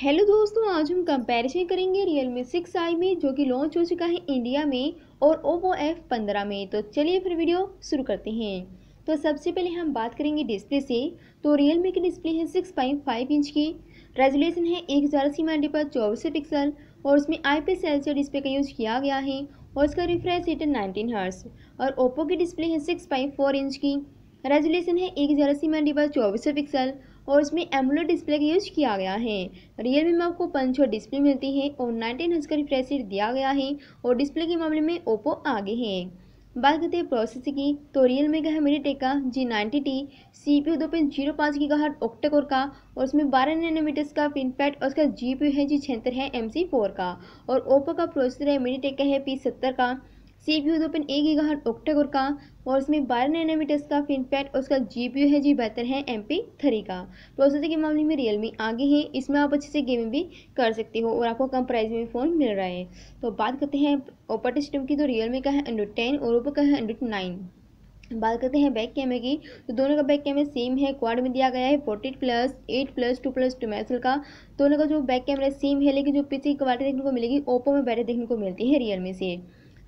hello दोस्तों आज हम कंपैरिजन करेंगे रियल मी सिक्स आई में जो कि लॉन्च हो चुका है इंडिया में और ओप्पो एफ पंद्रह में तो चलिए फिर वीडियो शुरू करते हैं तो सबसे पहले हम बात करेंगे डिस्प्ले से तो रियल मी की डिस्प्ले है सिक्स पॉइंट फाइव इंच की रेजोलेशन है एक हज़ार अस्सी मंडी पर चौबीस पिक्सल और उसमें आई पी डिस्प्ले का यूज़ किया गया है और उसका रिफ्रेश रेट है नाइनटीन हर्स और ओप्पो की डिस्प्ले है सिक्स पॉइंट फोर इंच की रेजोलेशन है एक हज़ार अस्सी मंडी पर चौबीस पिक्सल और इसमें एमुलर डिस्प्ले का यूज किया गया है रियल में आपको और डिस्प्ले मिलती है और नाइनटीन हज का रिफ्रेश दिया गया है और डिस्प्ले के मामले में ओप्पो आगे है बात करते हैं प्रोसेस की तो रियल में का है MediaTek G ninety T C P दो पॉइंट जीरो पाँच की गहर ऑक्टेकोर का और उसमें बारह नैनोमीटर्स का पिन और उसका जी पी है जी छिहत्तर है एम सी फोर का और ओप्पो का प्रोसेसर है मेरी टेका है पी सत्तर का सी पी यू दो पॉइंट एक ही हर ओक्टाकोर का और इसमें बारह नैनोमीटर्स का फिनफैट और उसका जी पी यू है जी बेहतर है एम पी थ्री का प्रोसेसर के मामले में रियलमी आगे है इसमें आप अच्छे से गेमिंग भी कर सकते हो और आपको कम प्राइस में फ़ोन मिल रहा है तो बात करते हैं ऑपरेटिंग सिस्टम की तो रियलमी का है एंड्रॉइड टेन और ओपो का है एंड्रॉइड नाइन बात करते हैं बैक कैमरे की तो दोनों का बैक कैमरा सेम है क्वाड में दिया गया है forty plus eight plus two plus two मैसल का दोनों का जो बैक कैमरा सेम है लेकिन जो पीछे क्वालिटी देखने को मिलेगी ओप्पो में बैटरी देखने को मिलती है रियलमी से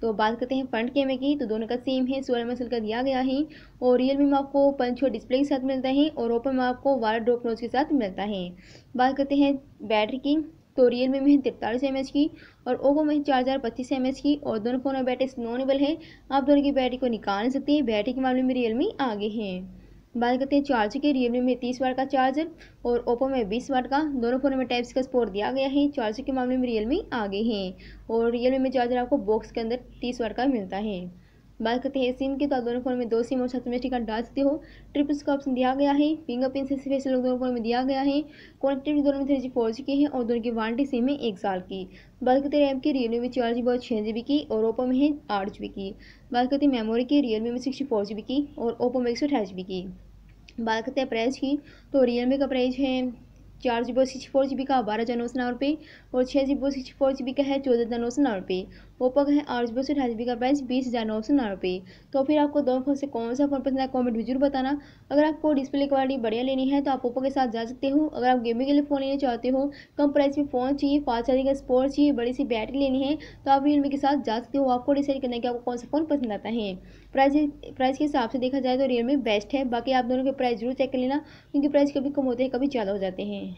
तो बात करते हैं फ्रंट कैमरे की तो दोनों का सेम है सोलह मसल का दिया गया है और रियल मी में आपको पंच और डिस्प्ले के साथ मिलता है और ओपो में आपको वाला ड्रॉप नोज के साथ मिलता है बात करते हैं बैटरी की तो रियल मी में है तिरतालीस एम की और ओपो में चार हज़ार पच्चीस एम की और दोनों फ़ोन में बैटरी स्नोनेबल है आप दोनों की बैटरी को निकाल सकते हैं बैटरी के मामले में रियल मी आगे हैं बात करते हैं चार्ज के रियलमी में तीस वाट का चार्जर और ओप्पो में बीस वाट का दोनों फ़ोन में टाइप का स्पोर्ट दिया गया है चार्जर के मामले में रियलमी आगे हैं और रियलमी में चार्जर आपको बॉक्स के अंदर तीस वाट का मिलता है बात करते हैं सिम की तो दोनों फोन में दो सिम और सत्तमेस्टिक कार्ड डाल सकते हो ट्रिप का ऑप्शन दिया गया है फिंगरप्रिंट से लोग दोनों फोन में दिया गया है कॉन्टेक्ट दोनों में थ्री जी फोर जी की है और दोनों की वारंटी सिम है एक साल की बात करते हैं रैम की रियलमी में चार जी बहुत और छः जी बी की और ओपो में है आठ जी बी की बात करते हैं मेमोरी की रियलमी में सिक्सटी फोर जी बी की और ओप्पो में एक सौ अठाईस जी बी की बात करते हैं प्राइस की तो रियलमी का प्राइस है चार जीबो सिक्स फोर जी बी का बारह हज़ार नौ सौ नौ रुपये और छः जीबो सिक्स फोर जी बी का है चौदह हज़ार नौ सौ नौ रुपये ओप्पो का है आठ जीबो से अठारह जी बी का प्राइस बीस हज़ार नौ सौ नौ रुपये तो फिर आपको दोनों फोन से कौन सा फ़ोन पसंद है कॉमेंट में जरूर बताना अगर आपको डिस्प्ले क्वालिटी बढ़िया लेनी है तो आप ओप्पो के साथ जा सकते हो अगर आप गेमिंग के लिए फ़ोन लेना चाहते हो कम प्राइस में फ़ोन चाहिए फास्ट चार्जिंग का स्पोर्ट चाहिए बड़ी सी बैटरी लेनी है तो आप रियलमी के साथ जा सकते हो आपको डिसाइड करना है कि आपको कौन सा फ़ोन पसंद आता है प्राइस प्राइस के हिसाब से देखा जाए तो रियलमी बेस्ट है बाकी आप दोनों के प्राइस जरूर चेक कर लेना क्योंकि प्राइस कभी कम होते हैं कभी ज़्यादा हो जाते हैं